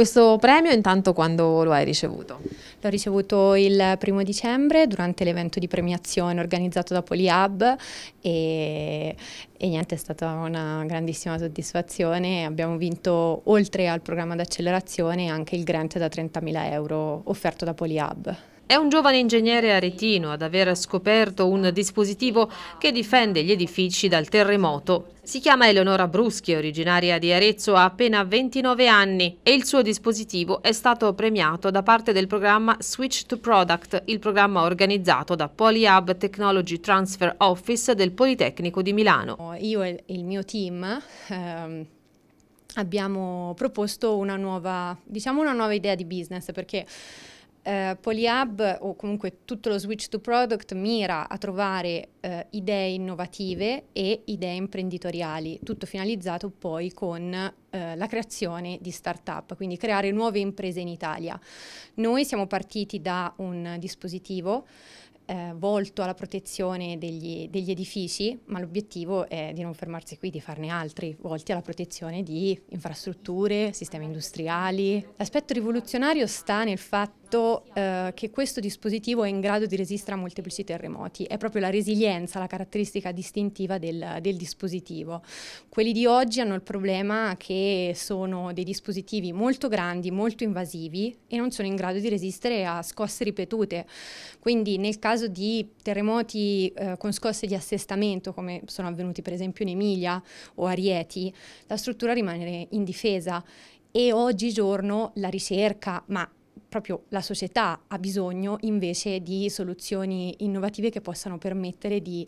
Questo premio intanto quando lo hai ricevuto? L'ho ricevuto il primo dicembre durante l'evento di premiazione organizzato da Polihub e, e niente, è stata una grandissima soddisfazione. Abbiamo vinto, oltre al programma d'accelerazione, anche il grant da 30.000 euro offerto da Polihub. È un giovane ingegnere aretino ad aver scoperto un dispositivo che difende gli edifici dal terremoto. Si chiama Eleonora Bruschi, originaria di Arezzo, ha appena 29 anni e il suo dispositivo è stato premiato da parte del programma Switch to Product, il programma organizzato da Polyhub Technology Transfer Office del Politecnico di Milano. Io e il mio team... Ehm abbiamo proposto una nuova, diciamo una nuova idea di business perché eh, Polyhub o comunque tutto lo switch to product mira a trovare eh, idee innovative e idee imprenditoriali, tutto finalizzato poi con eh, la creazione di start-up, quindi creare nuove imprese in Italia. Noi siamo partiti da un dispositivo eh, volto alla protezione degli, degli edifici, ma l'obiettivo è di non fermarsi qui, di farne altri, volti alla protezione di infrastrutture, sistemi industriali. L'aspetto rivoluzionario sta nel fatto detto eh, che questo dispositivo è in grado di resistere a molteplici terremoti, è proprio la resilienza la caratteristica distintiva del, del dispositivo. Quelli di oggi hanno il problema che sono dei dispositivi molto grandi, molto invasivi e non sono in grado di resistere a scosse ripetute, quindi nel caso di terremoti eh, con scosse di assestamento come sono avvenuti per esempio in Emilia o a Rieti, la struttura rimane indifesa e oggigiorno la ricerca, ma proprio la società ha bisogno invece di soluzioni innovative che possano permettere di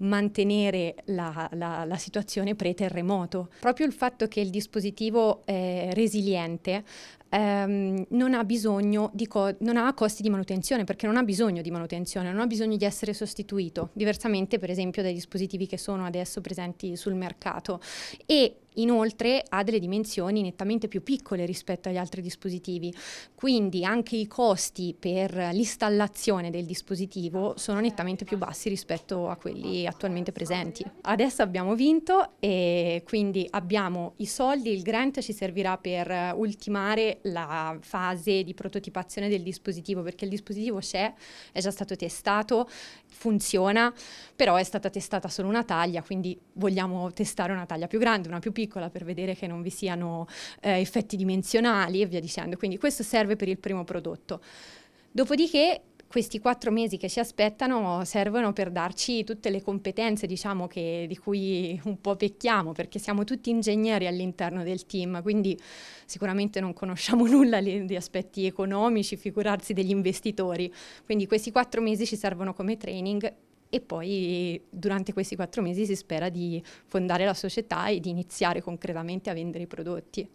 mantenere la, la, la situazione pre-terremoto. Proprio il fatto che il dispositivo è resiliente ehm, non ha bisogno di co- non ha costi di manutenzione perché non ha bisogno di manutenzione, non ha bisogno di essere sostituito, diversamente per esempio dai dispositivi che sono adesso presenti sul mercato e inoltre ha delle dimensioni nettamente più piccole rispetto agli altri dispositivi, quindi anche i costi per l'installazione del dispositivo sono eh, nettamente più bassi rispetto a quelli attualmente presenti. Adesso abbiamo vinto e quindi abbiamo i soldi, il grant ci servirà per ultimare la fase di prototipazione del dispositivo perché il dispositivo c'è, è già stato testato, funziona, però è stata testata solo una taglia, quindi vogliamo testare una taglia più grande, una più piccola per vedere che non vi siano eh, effetti dimensionali e via dicendo. Quindi questo serve per il primo prodotto. Dopodiché questi quattro mesi che ci aspettano servono per darci tutte le competenze diciamo, che, di cui un po' pecchiamo perché siamo tutti ingegneri all'interno del team quindi sicuramente non conosciamo nulla di aspetti economici figurarsi degli investitori quindi questi quattro mesi ci servono come training e poi durante questi quattro mesi si spera di fondare la società e di iniziare concretamente a vendere i prodotti.